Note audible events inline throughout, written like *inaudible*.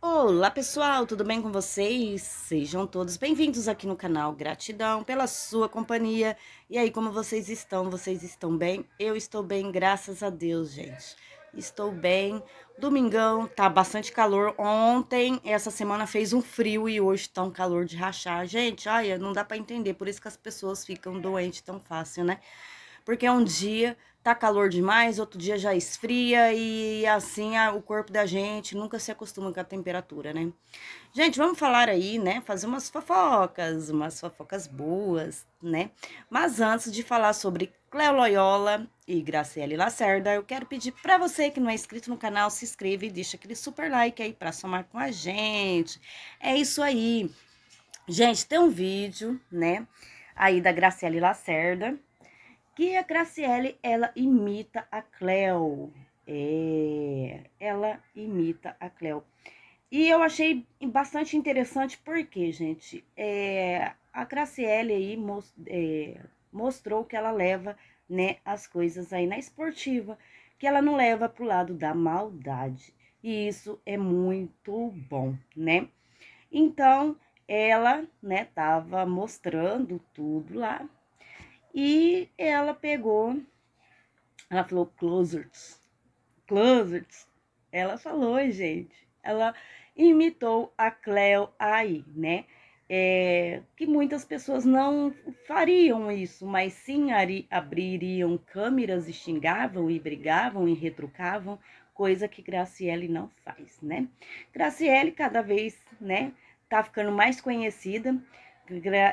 Olá pessoal, tudo bem com vocês? Sejam todos bem-vindos aqui no canal. Gratidão pela sua companhia. E aí, como vocês estão? Vocês estão bem? Eu estou bem, graças a Deus, gente. Estou bem. Domingão, tá bastante calor. Ontem, essa semana fez um frio e hoje tá um calor de rachar. Gente, olha, não dá para entender, por isso que as pessoas ficam doentes tão fácil, né? porque é um dia tá calor demais, outro dia já esfria e assim a, o corpo da gente nunca se acostuma com a temperatura, né? Gente, vamos falar aí, né? Fazer umas fofocas, umas fofocas boas, né? Mas antes de falar sobre Cleo Loyola e Graciele Lacerda, eu quero pedir para você que não é inscrito no canal, se inscreva e deixa aquele super like aí para somar com a gente. É isso aí. Gente, tem um vídeo, né? Aí da Graciele Lacerda, que a Graciele, ela imita a Cleo. É, ela imita a Cleo. E eu achei bastante interessante porque, gente, é, a Graciele aí most, é, mostrou que ela leva né, as coisas aí na esportiva, que ela não leva pro lado da maldade. E isso é muito bom, né? Então, ela, né, tava mostrando tudo lá, e ela pegou, ela falou closets, closets. Ela falou, gente, ela imitou a Cleo aí, né? É, que muitas pessoas não fariam isso, mas sim abririam câmeras e xingavam e brigavam e retrucavam, coisa que Graciele não faz, né? Graciele cada vez, né, tá ficando mais conhecida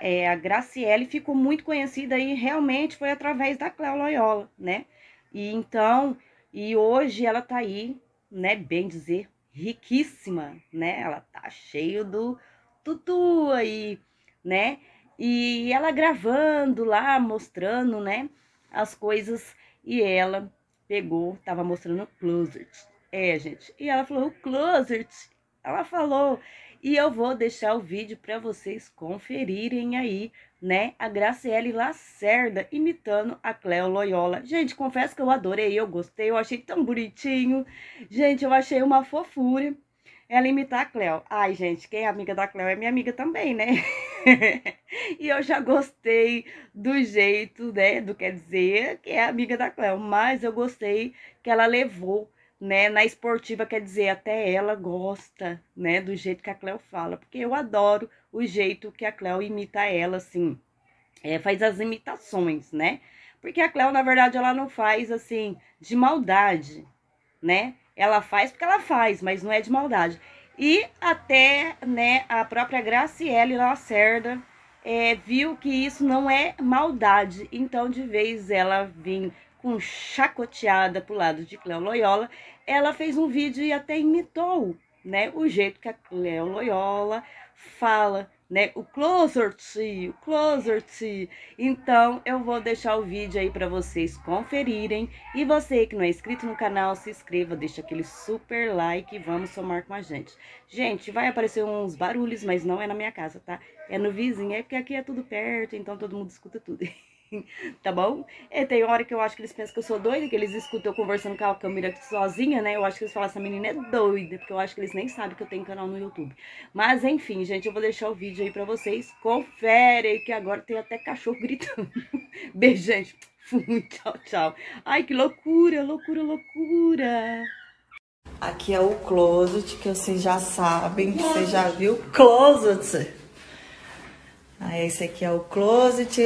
é, a Graciele ficou muito conhecida e realmente foi através da Cléo Loyola, né? E então, e hoje ela tá aí, né, bem dizer, riquíssima, né? Ela tá cheio do tutu aí, né? E ela gravando lá, mostrando, né, as coisas e ela pegou, tava mostrando o closet. É, gente. E ela falou: "O closet ela falou. E eu vou deixar o vídeo para vocês conferirem aí, né? A Graciele Lacerda imitando a Cleo Loyola. Gente, confesso que eu adorei, eu gostei, eu achei tão bonitinho. Gente, eu achei uma fofura ela imitar a Cleo. Ai, gente, quem é amiga da Cleo é minha amiga também, né? *laughs* e eu já gostei do jeito, né? Do quer dizer que é amiga da Cleo. Mas eu gostei que ela levou né? Na esportiva, quer dizer, até ela gosta, né? Do jeito que a Cleo fala, porque eu adoro o jeito que a Cleo imita ela, assim, é, faz as imitações, né? Porque a Cleo, na verdade, ela não faz, assim, de maldade, né? Ela faz porque ela faz, mas não é de maldade. E até, né, a própria Graciele Lacerda é, viu que isso não é maldade. Então, de vez ela vinha com chacoteada para o lado de Cléo Loyola, ela fez um vídeo e até imitou né, o jeito que a Cléo Loyola fala, né, o closer to, o closer to. Então, eu vou deixar o vídeo aí para vocês conferirem. E você que não é inscrito no canal, se inscreva, deixa aquele super like e vamos somar com a gente. Gente, vai aparecer uns barulhos, mas não é na minha casa, tá? É no vizinho, é porque aqui é tudo perto, então todo mundo escuta tudo. *laughs* *laughs* tá bom? E é, tem hora que eu acho que eles pensam que eu sou doida, que eles escutam eu conversando com a câmera aqui sozinha, né? Eu acho que eles falam, essa menina é doida, porque eu acho que eles nem sabem que eu tenho canal no YouTube. Mas enfim, gente, eu vou deixar o vídeo aí pra vocês. Confere que agora tem até cachorro gritando. *laughs* Beijo, gente. Fui, *laughs* tchau, tchau. Ai, que loucura, loucura, loucura. Aqui é o closet, que vocês já sabem, que você já viu. Closet! Aí, ah, esse aqui é o closet.